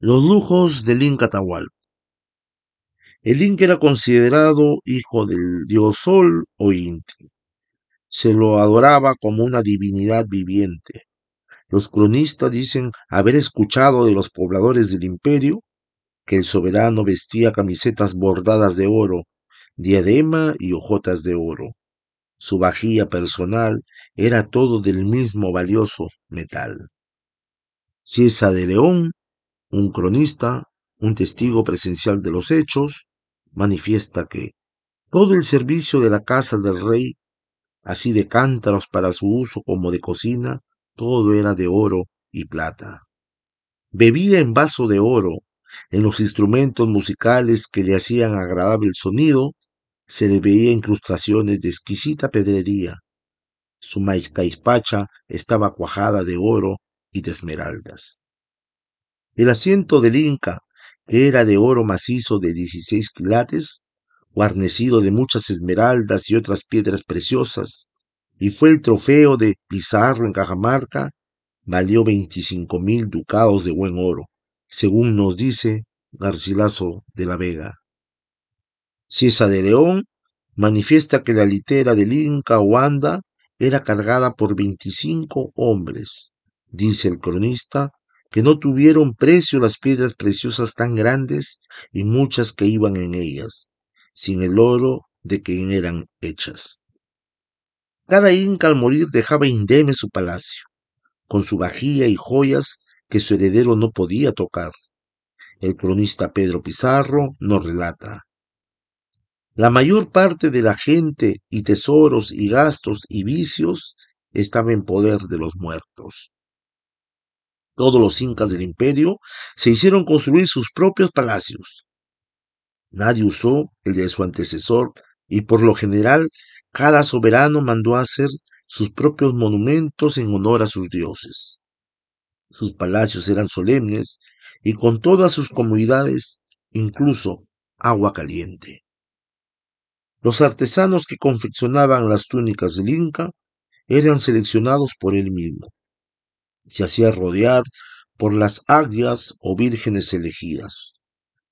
Los lujos del Inca Tahual. El Inca era considerado hijo del dios Sol o Inti. Se lo adoraba como una divinidad viviente. Los cronistas dicen haber escuchado de los pobladores del imperio que el soberano vestía camisetas bordadas de oro, diadema y hojotas de oro. Su vajilla personal era todo del mismo valioso metal. Ciesa de León, un cronista, un testigo presencial de los hechos, manifiesta que todo el servicio de la casa del rey, así de cántaros para su uso como de cocina, todo era de oro y plata. Bebía en vaso de oro, en los instrumentos musicales que le hacían agradable el sonido, se le veía incrustaciones de exquisita pedrería. Su maizcaispacha estaba cuajada de oro y de esmeraldas. El asiento del Inca, que era de oro macizo de 16 quilates, guarnecido de muchas esmeraldas y otras piedras preciosas, y fue el trofeo de Pizarro en Cajamarca, valió veinticinco mil ducados de buen oro, según nos dice Garcilaso de la Vega. Ciesa de León manifiesta que la litera del Inca o era cargada por 25 hombres, dice el cronista, que no tuvieron precio las piedras preciosas tan grandes y muchas que iban en ellas, sin el oro de quien eran hechas. Cada inca al morir dejaba indemne su palacio, con su vajilla y joyas que su heredero no podía tocar. El cronista Pedro Pizarro nos relata. La mayor parte de la gente y tesoros y gastos y vicios estaba en poder de los muertos. Todos los incas del imperio se hicieron construir sus propios palacios. Nadie usó el de su antecesor y por lo general cada soberano mandó hacer sus propios monumentos en honor a sus dioses. Sus palacios eran solemnes y con todas sus comodidades, incluso agua caliente. Los artesanos que confeccionaban las túnicas del Inca eran seleccionados por él mismo se hacía rodear por las aguias o vírgenes elegidas,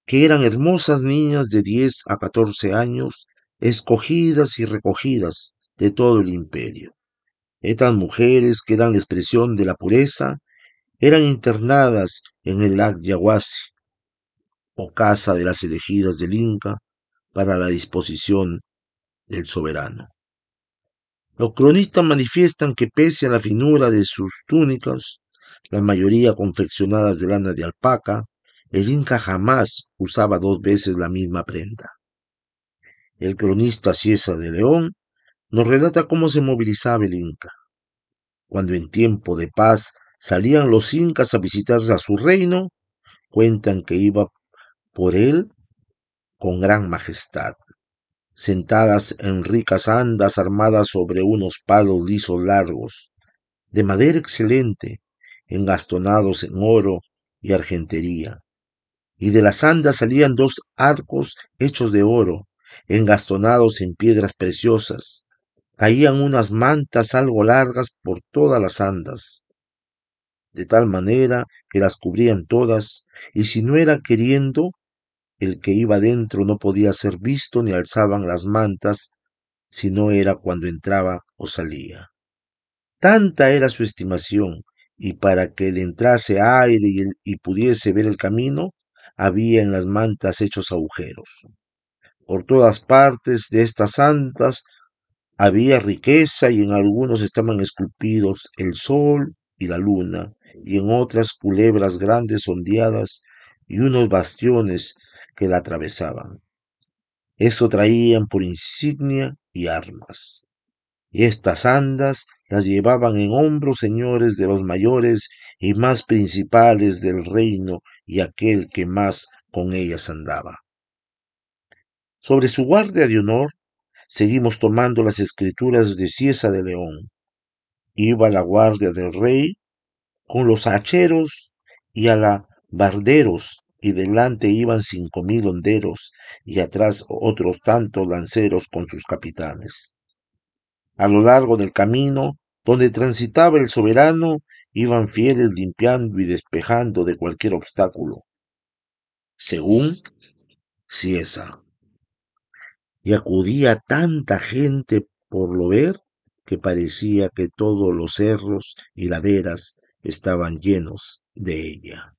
que eran hermosas niñas de 10 a 14 años, escogidas y recogidas de todo el imperio. Estas mujeres, que eran la expresión de la pureza, eran internadas en el agyawasi, o casa de las elegidas del Inca, para la disposición del soberano. Los cronistas manifiestan que pese a la finura de sus túnicas, la mayoría confeccionadas de lana de alpaca, el inca jamás usaba dos veces la misma prenda. El cronista Ciesa de León nos relata cómo se movilizaba el inca. Cuando en tiempo de paz salían los incas a visitar a su reino, cuentan que iba por él con gran majestad sentadas en ricas andas armadas sobre unos palos lisos largos, de madera excelente, engastonados en oro y argentería. Y de las andas salían dos arcos hechos de oro, engastonados en piedras preciosas. Caían unas mantas algo largas por todas las andas, de tal manera que las cubrían todas, y si no era queriendo, el que iba dentro no podía ser visto ni alzaban las mantas, si no era cuando entraba o salía. Tanta era su estimación, y para que le entrase aire y, y pudiese ver el camino, había en las mantas hechos agujeros. Por todas partes de estas santas había riqueza y en algunos estaban esculpidos el sol y la luna, y en otras culebras grandes ondeadas y unos bastiones que la atravesaban. Eso traían por insignia y armas. Y estas andas las llevaban en hombros señores de los mayores y más principales del reino y aquel que más con ellas andaba. Sobre su guardia de honor seguimos tomando las escrituras de Ciesa de León. Iba la guardia del rey con los hacheros y la barderos, y delante iban cinco mil honderos y atrás otros tantos lanceros con sus capitanes. A lo largo del camino donde transitaba el soberano, iban fieles limpiando y despejando de cualquier obstáculo, según Ciesa. Y acudía tanta gente por lo ver que parecía que todos los cerros y laderas estaban llenos de ella.